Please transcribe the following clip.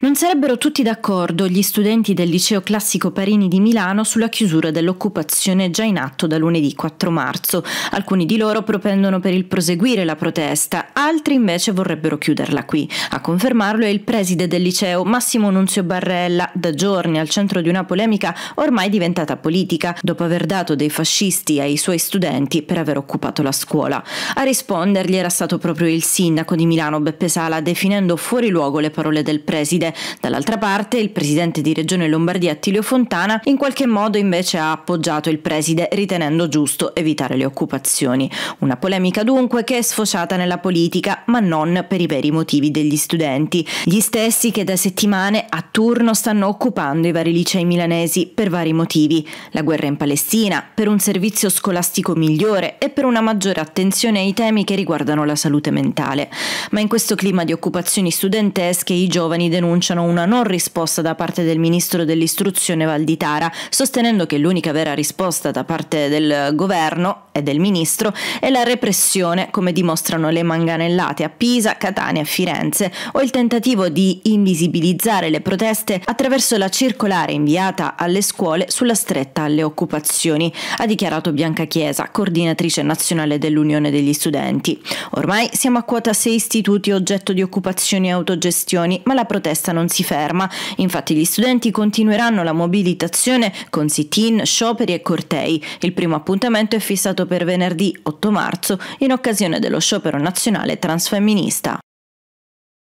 Non sarebbero tutti d'accordo gli studenti del liceo classico Parini di Milano sulla chiusura dell'occupazione già in atto da lunedì 4 marzo. Alcuni di loro propendono per il proseguire la protesta, altri invece vorrebbero chiuderla qui. A confermarlo è il preside del liceo Massimo Nunzio Barrella, da giorni al centro di una polemica ormai diventata politica, dopo aver dato dei fascisti ai suoi studenti per aver occupato la scuola. A rispondergli era stato proprio il sindaco di Milano Beppe Sala, definendo fuori luogo le parole del preside mese. Dall'altra parte il presidente di Regione Lombardia Attilio Fontana in qualche modo invece ha appoggiato il preside ritenendo giusto evitare le occupazioni. Una polemica dunque che è sfociata nella politica ma non per i veri motivi degli studenti, gli stessi che da settimane a turno stanno occupando i vari licei milanesi per vari motivi, la guerra in Palestina, per un servizio scolastico migliore e per una maggiore attenzione ai temi che riguardano la salute mentale. Ma in questo clima di occupazioni studentesche i giovani denunciano denunciano una non risposta da parte del ministro dell'istruzione Valditara, sostenendo che l'unica vera risposta da parte del governo e del ministro è la repressione, come dimostrano le manganellate a Pisa, Catania e Firenze, o il tentativo di invisibilizzare le proteste attraverso la circolare inviata alle scuole sulla stretta alle occupazioni, ha dichiarato Bianca Chiesa, coordinatrice nazionale dell'Unione degli Studenti. Ormai siamo a quota sei istituti oggetto di occupazioni e autogestioni, ma la protesta protesta non si ferma, infatti gli studenti continueranno la mobilitazione con sit-in, scioperi e cortei. Il primo appuntamento è fissato per venerdì 8 marzo in occasione dello sciopero nazionale transfemminista.